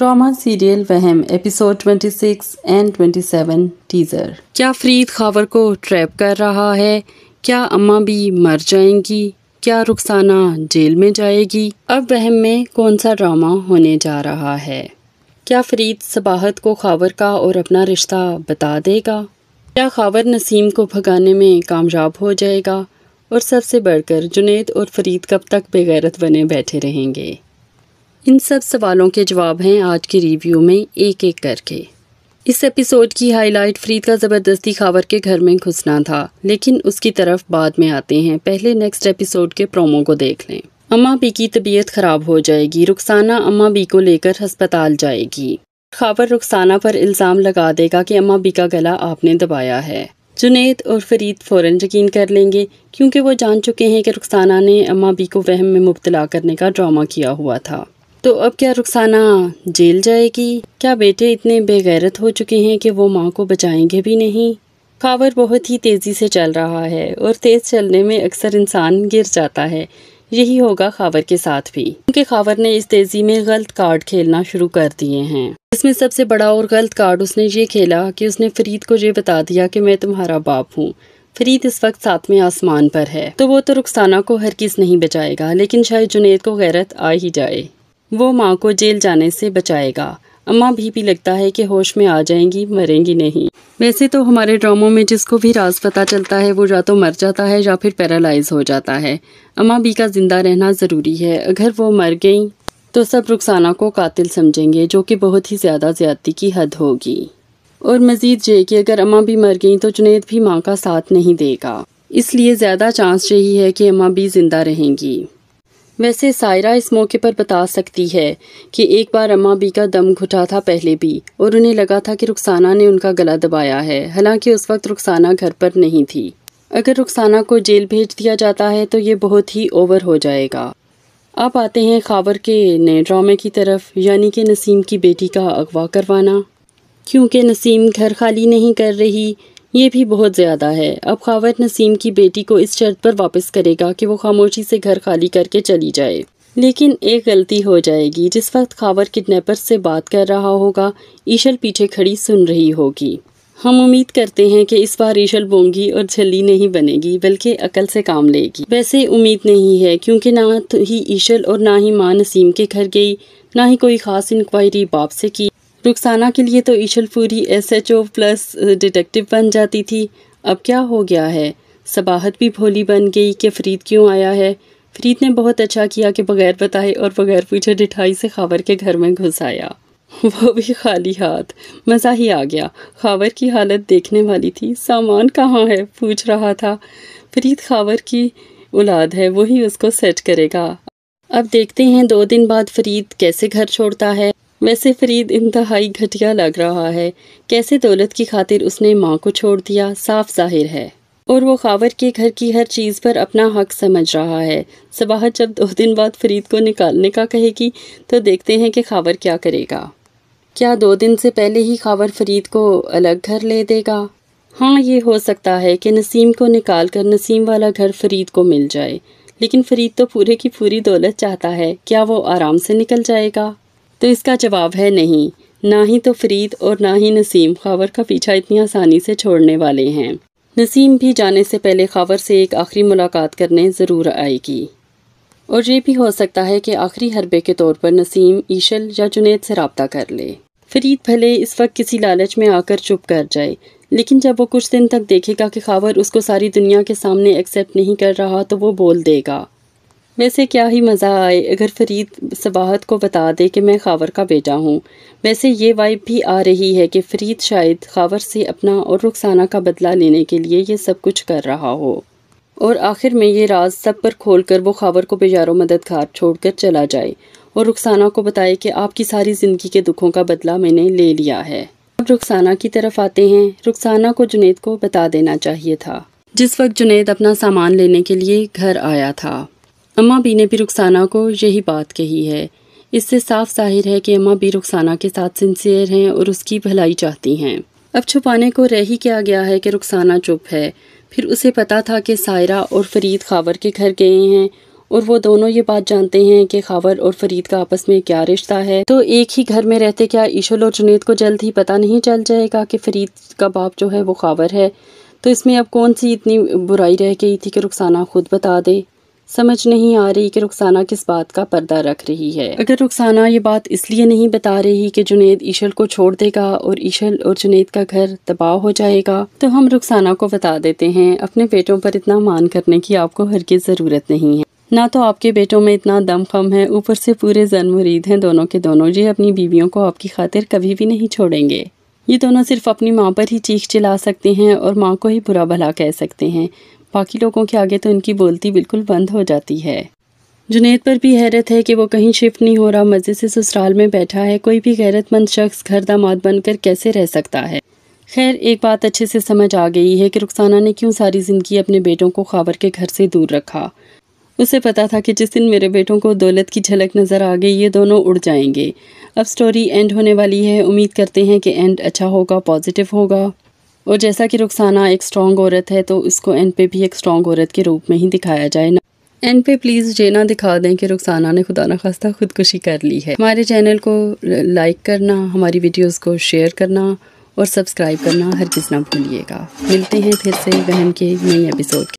trauma serial Wehem episode 26 and 27 teaser क्या फरीद खावर को trap कर रहा है क्या अम्मा भी मर जाएंगी क्या रुखसाना जेल में जाएगी अब वहम में कौन सा ड्रामा होने जा रहा है क्या फरीद सबाहत को खावर का और अपना रिश्ता बता देगा क्या खावर नसीम को भगाने में कामयाब हो जाएगा और सबसे बढ़कर जुनेद और फरीद कब तक बेगैरत बने बैठे रहेंगे इन सब सवालों के जवाब हैं आज के रिव्यू में एक एक करके इस एपिसोड की हाईलाइट फरीद का ज़बरदस्ती खावर के घर में घुसना था लेकिन उसकी तरफ बाद में आते हैं पहले नेक्स्ट एपिसोड के प्रोमो को देख लें अम्मा बी की तबीयत खराब हो जाएगी रुखसाना अम्मा बी को लेकर अस्पताल जाएगी खावर रुखसाना पर इल्ज़ाम लगा देगा कि अम्मा बी का गला आपने दबाया है जुनेद और फरीद फौरन यकीन कर लेंगे क्योंकि वो जान चुके हैं कि रुखसाना ने अम्मा बी को वहम में मुबतला करने का ड्रामा किया हुआ था तो अब क्या रुखसाना जेल जाएगी क्या बेटे इतने बेगैरत हो चुके हैं कि वो माँ को बचाएंगे भी नहीं खावर बहुत ही तेज़ी से चल रहा है और तेज़ चलने में अक्सर इंसान गिर जाता है यही होगा खावर के साथ भी क्योंकि खावर ने इस तेजी में गलत कार्ड खेलना शुरू कर दिए हैं इसमें सबसे बड़ा और गलत कार्ड उसने ये खेला कि उसने फरीद को ये बता दिया कि मैं तुम्हारा बाप हूँ फरीद इस वक्त साथ में आसमान पर है तो वो तो रुखसाना को हर किस नहीं बचाएगा लेकिन शायद जुनेद को गैरत आ ही जाए वो माँ को जेल जाने से बचाएगा अम्मा भी भी लगता है कि होश में आ जाएंगी मरेंगी नहीं वैसे तो हमारे ड्रामों में जिसको भी राज पता चलता है वो या तो मर जाता है या फिर पैरालाइज हो जाता है अम्मा भी का जिंदा रहना ज़रूरी है अगर वो मर गई तो सब रुखसाना को कातिल समझेंगे जो कि बहुत ही ज़्यादा ज़्यादती की हद होगी और मज़ीद ये कि अगर अम्मा भी मर गई तो जुनेद भी माँ का साथ नहीं देगा इसलिए ज़्यादा चांस यही है कि अम्मा भी ज़िंदा रहेंगी वैसे सायरा इस मौके पर बता सकती है कि एक बार अम्मा बी का दम घुटा था पहले भी और उन्हें लगा था कि रुखसाना ने उनका गला दबाया है हालांकि उस वक्त रुखसाना घर पर नहीं थी अगर रुखसाना को जेल भेज दिया जाता है तो ये बहुत ही ओवर हो जाएगा अब आते हैं खावर के नए ड्रामे की तरफ यानी कि नसीम की बेटी का अगवा करवाना क्योंकि नसीम घर खाली नहीं कर रही ये भी बहुत ज़्यादा है अब खावर नसीम की बेटी को इस शर्त पर वापस करेगा कि वो खामोशी से घर खाली करके चली जाए लेकिन एक गलती हो जाएगी जिस वक्त खावर किडनैपर से बात कर रहा होगा ईशल पीछे खड़ी सुन रही होगी हम उम्मीद करते हैं कि इस बार ईशल बोंगी और झल्ली नहीं बनेगी बल्कि अकल से काम लेगी वैसे उम्मीद नहीं है क्योंकि ना तो ही ईशल और ना ही माँ नसीम के घर गई ना ही कोई खास इंक्वायरी बाप से की रुखसाना के लिए तो ईशलपुरी एसएचओ प्लस डिटेक्टिव बन जाती थी अब क्या हो गया है सबाहत भी भोली बन गई कि फरीद क्यों आया है फरीद ने बहुत अच्छा किया कि बगैर बताए और बगैर पूछे डिठाई से खावर के घर में घुस आया वो भी खाली हाथ मज़ा ही आ गया खावर की हालत देखने वाली थी सामान कहाँ है पूछ रहा था फरीद खावर की औलाद है वही उसको सेट करेगा अब देखते हैं दो दिन बाद फरीद कैसे घर छोड़ता है वैसे फरीद इंतहाई घटिया लग रहा है कैसे दौलत की खातिर उसने माँ को छोड़ दिया साफ जाहिर है और वो खावर के घर की हर चीज़ पर अपना हक समझ रहा है सुबह जब दो दिन बाद फरीद को निकालने का कहेगी तो देखते हैं कि खावर क्या करेगा क्या दो दिन से पहले ही खावर फरीद को अलग घर ले देगा हाँ ये हो सकता है कि नसीम को निकाल कर नसीम वाला घर फरीद को मिल जाए लेकिन फरीद तो पूरे की पूरी दौलत चाहता है क्या वो आराम से निकल जाएगा तो इसका जवाब है नहीं ना ही तो फरीद और ना ही नसीम खावर का पीछा इतनी आसानी से छोड़ने वाले हैं नसीम भी जाने से पहले खावर से एक आखिरी मुलाकात करने ज़रूर आएगी और ये भी हो सकता है कि आखिरी हरबे के तौर पर नसीम ईशल या जुनेद से रबता कर ले फरीद भले इस वक्त किसी लालच में आकर चुप कर जाए लेकिन जब वो कुछ दिन तक देखेगा कि खावर उसको सारी दुनिया के सामने एक्सेप्ट नहीं कर रहा तो वो बोल देगा वैसे क्या ही मज़ा आए अगर फरीद सबाहत को बता दे कि मैं खावर का बेटा हूँ वैसे ये वाइब भी आ रही है कि फरीद शायद खावर से अपना और रुखसाना का बदला लेने के लिए ये सब कुछ कर रहा हो और आखिर में ये राज सब पर खोल कर वो खावर को बेजारो मददगार छोड़ कर चला जाए और रुखसाना को बताए कि आपकी सारी ज़िंदगी के दुखों का बदला मैंने ले लिया है अब रुखसाना की तरफ आते हैं रुखसाना को जुनेद को बता देना चाहिए था जिस वक्त जुनेद अपना सामान लेने के लिए घर आया था अम्मा बी ने भी रुखसाना को यही बात कही है इससे साफ जाहिर है कि अम्मा बी रुखसाना के साथ सिंसियर हैं और उसकी भलाई चाहती हैं अब छुपाने को रह ही क्या गया है कि रुखसाना चुप है फिर उसे पता था कि सायरा और फरीद खावर के घर गए हैं और वो दोनों ये बात जानते हैं कि खावर और फरीद का आपस में क्या रिश्ता है तो एक ही घर में रहते क्या ईशल और जुनेद को जल्द ही पता नहीं चल जाएगा कि फरीद का बाप जो है वो खावर है तो इसमें अब कौन सी इतनी बुराई रह गई थी कि रुखसाना खुद बता दे समझ नहीं आ रही कि रुखसाना किस बात का पर्दा रख रही है अगर रुखसाना ये बात इसलिए नहीं बता रही कि जुनेद ईशल को छोड़ देगा और ईशल और जुनेद का घर तबाह हो जाएगा तो हम रुखसाना को बता देते हैं अपने बेटों पर इतना मान करने की आपको हर की ज़रूरत नहीं है ना तो आपके बेटों में इतना दमखम है ऊपर से पूरे जन मुरीद हैं दोनों के दोनों ये अपनी बीवियों को आपकी खातिर कभी भी नहीं छोड़ेंगे ये दोनों सिर्फ अपनी माँ पर ही चीख चिल्ला सकते हैं और माँ को ही बुरा भला कह सकते हैं बाकी लोगों के आगे तो इनकी बोलती बिल्कुल बंद हो जाती है जुनेद पर भी हैरत है कि वो कहीं शिफ्ट नहीं हो रहा मज़े से ससुराल में बैठा है कोई भी गैरतमंद शख्स घर दामाद बनकर कैसे रह सकता है खैर एक बात अच्छे से समझ आ गई है कि रुखसाना ने क्यों सारी ज़िंदगी अपने बेटों को खावर के घर से दूर रखा उसे पता था कि जिस दिन मेरे बेटों को दौलत की झलक नज़र आ गई ये दोनों उड़ जाएंगे अब स्टोरी एंड होने वाली है उम्मीद करते हैं कि एंड अच्छा होगा पॉजिटिव होगा और जैसा कि रुखसाना एक स्ट्रॉन्ग औरत है तो उसको एन पे भी एक स्ट्रॉन्ग औरत के रूप में ही दिखाया जाए ना एंड पे प्लीज़ ये ना दिखा दें कि रुखसाना ने खुदा न खास्ता खुदकुशी कर ली है हमारे चैनल को लाइक करना हमारी वीडियोस को शेयर करना और सब्सक्राइब करना हर किस ना भूलिएगा मिलते हैं फिर से बहन के नई एपिसोड